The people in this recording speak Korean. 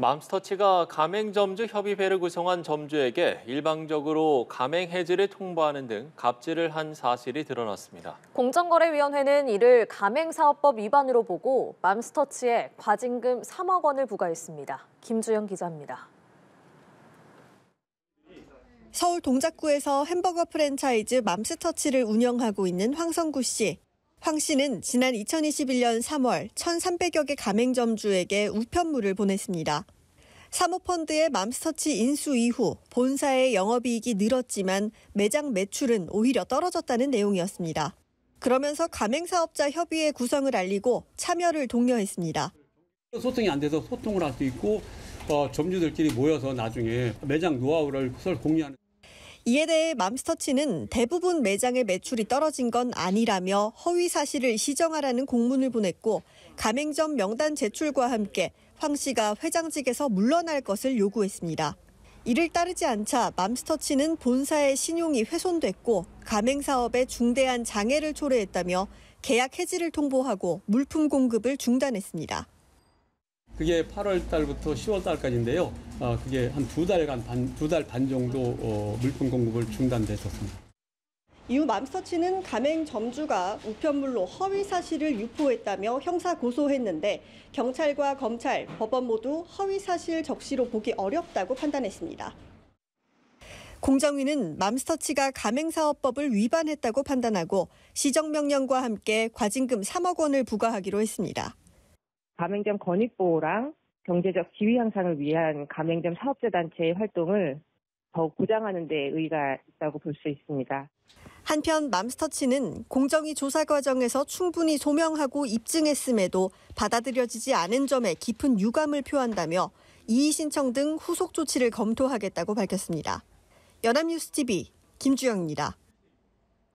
맘스터치가 가맹점주 협의회를 구성한 점주에게 일방적으로 가맹 해지를 통보하는 등 갑질을 한 사실이 드러났습니다. 공정거래위원회는 이를 가맹사업법 위반으로 보고 맘스터치에 과징금 3억 원을 부과했습니다. 김주영 기자입니다. 서울 동작구에서 햄버거 프랜차이즈 맘스터치를 운영하고 있는 황성구 씨. 황 씨는 지난 2021년 3월 1,300여 개 가맹점주에게 우편물을 보냈습니다. 사모펀드의 맘스터치 인수 이후 본사의 영업이익이 늘었지만 매장 매출은 오히려 떨어졌다는 내용이었습니다. 그러면서 가맹사업자 협의회 구성을 알리고 참여를 독려했습니다. 소통이 안 돼서 소통을 할 수 있고 어, 점주들끼리 모여서 나중에 매장 노하우를 서로 공유하는. 이에 대해 맘스터치는 대부분 매장의 매출이 떨어진 건 아니라며 허위 사실을 시정하라는 공문을 보냈고 가맹점 명단 제출과 함께 황 씨가 회장직에서 물러날 것을 요구했습니다. 이를 따르지 않자 맘스터치는 본사의 신용이 훼손됐고 가맹 사업에 중대한 장애를 초래했다며 계약 해지를 통보하고 물품 공급을 중단했습니다. 그게 8월 달부터 10월 달까지인데요. 아, 그게 한 두 달간 반, 두달 반 정도 어, 물품 공급을 중단됐었습니다. 이후 맘서치는 가맹 점주가 우편물로 허위 사실을 유포했다며 형사 고소했는데 경찰과 검찰, 법원 모두 허위 사실 적시로 보기 어렵다고 판단했습니다. 공정위는 맘스터치가 가맹사업법을 위반했다고 판단하고 시정명령과 함께 과징금 3억 원을 부과하기로 했습니다. 가맹점 권익보호랑 경제적 지위 향상을 위한 가맹점 사업자단체의 활동을 더욱 보장하는 데 의의가 있다고 볼 수 있습니다. 한편 맘스터치는 공정위 조사 과정에서 충분히 소명하고 입증했음에도 받아들여지지 않은 점에 깊은 유감을 표한다며 이의 신청 등 후속 조치를 검토하겠다고 밝혔습니다. 연합뉴스TV 김주영입니다.